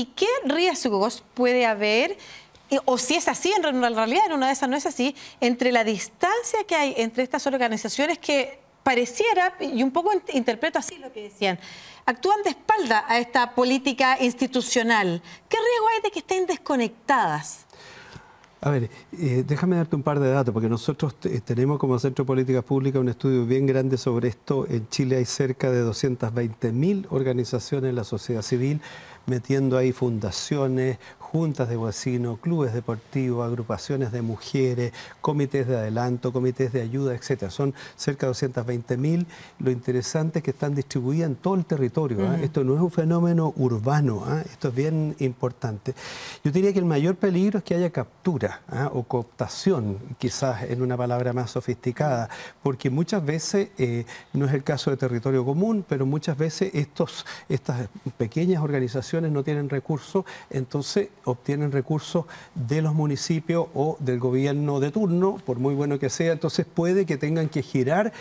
y qué riesgos puede haber o si es así, en realidad en una de esas no es así, entre la distancia que hay entre estas organizaciones que pareciera, y un poco interpreto así lo que decían, actúan de espalda a esta política institucional. ¿Qué riesgo hay de que estén desconectadas? A ver, eh, déjame darte un par de datos, porque nosotros tenemos como Centro de Políticas Públicas un estudio bien grande sobre esto. En Chile hay cerca de 220.000 organizaciones en la sociedad civil, metiendo ahí fundaciones, juntas de vecinos, clubes deportivos, agrupaciones de mujeres, comités de adelanto, comités de ayuda, etc. Son cerca de 220.000. Lo interesante es que están distribuidas en todo el territorio. ¿ah? Esto no es un fenómeno urbano, ¿ah? esto es bien importante. Yo diría que el mayor peligro es que haya captura. ¿ah? o cooptación, quizás en una palabra más sofisticada, porque muchas veces, eh, no es el caso de territorio común, pero muchas veces estos, estas pequeñas organizaciones no tienen recursos, entonces obtienen recursos de los municipios o del gobierno de turno, por muy bueno que sea, entonces puede que tengan que girar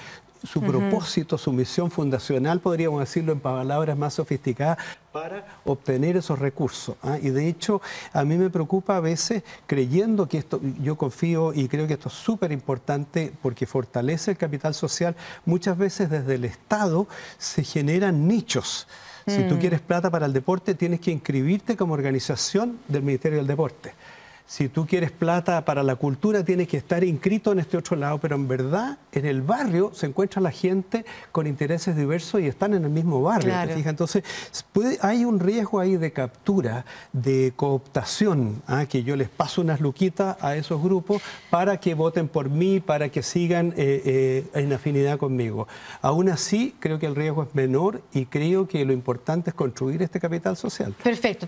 su propósito, su misión fundacional, podríamos decirlo en palabras más sofisticadas, para obtener esos recursos. ¿ah? Y de hecho, a mí me preocupa a veces, creyendo que esto, yo confío y creo que esto es súper importante porque fortalece el capital social, muchas veces desde el Estado se generan nichos. Si tú mm. quieres plata para el deporte, tienes que inscribirte como organización del Ministerio del Deporte si tú quieres plata para la cultura, tienes que estar inscrito en este otro lado, pero en verdad en el barrio se encuentra la gente con intereses diversos y están en el mismo barrio. Entonces, hay un riesgo ahí de captura, de cooptación, ¿ah? que yo les paso unas luquitas a esos grupos para que voten por mí, para que sigan eh, eh, en afinidad conmigo. Aún así, creo que el riesgo es menor y creo que lo importante es construir este capital social. Perfecto.